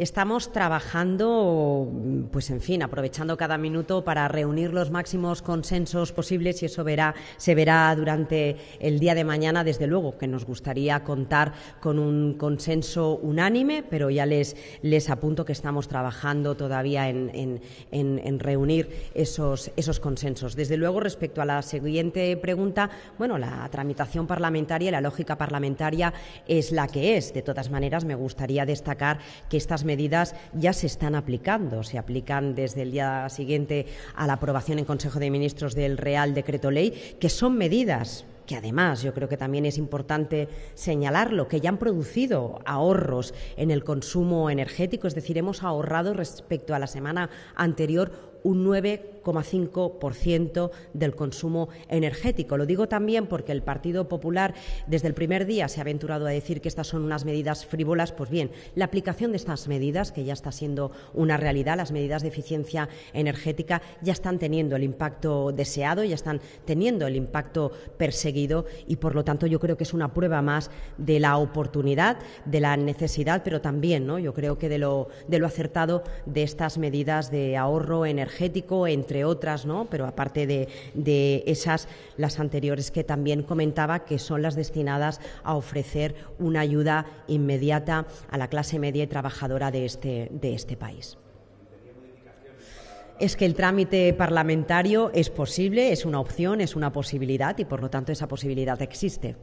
Estamos trabajando, pues en fin, aprovechando cada minuto para reunir los máximos consensos posibles y eso verá, se verá durante el día de mañana, desde luego, que nos gustaría contar con un consenso unánime, pero ya les, les apunto que estamos trabajando todavía en, reunir esos, esos consensos. Desde luego, respecto a la siguiente pregunta, bueno, la tramitación parlamentaria y la lógica parlamentaria es la que es. De todas maneras, me gustaría destacar que estas medidas ya se están aplicando. Se aplican desde el día siguiente a la aprobación en Consejo de Ministros del Real Decreto Ley, que son medidas que además yo creo que también es importante señalarlo, que ya han producido ahorros en el consumo energético, es decir, hemos ahorrado respecto a la semana anterior un 9,5% del consumo energético. Lo digo también porque el Partido Popular desde el primer día se ha aventurado a decir que estas son unas medidas frívolas. Pues bien, la aplicación de estas medidas, que ya está siendo una realidad, las medidas de eficiencia energética, ya están teniendo el impacto deseado, ya están teniendo el impacto perseguido y, por lo tanto, yo creo que es una prueba más de la oportunidad, de la necesidad, pero también, ¿no? yo creo que de lo acertado de estas medidas de ahorro energético entre otras, ¿no? Pero aparte de, esas, las anteriores que también comentaba, que son las destinadas a ofrecer una ayuda inmediata a la clase media y trabajadora de este, de este país es que el trámite parlamentario es posible, es una opción, es una posibilidad y por lo tanto esa posibilidad existe.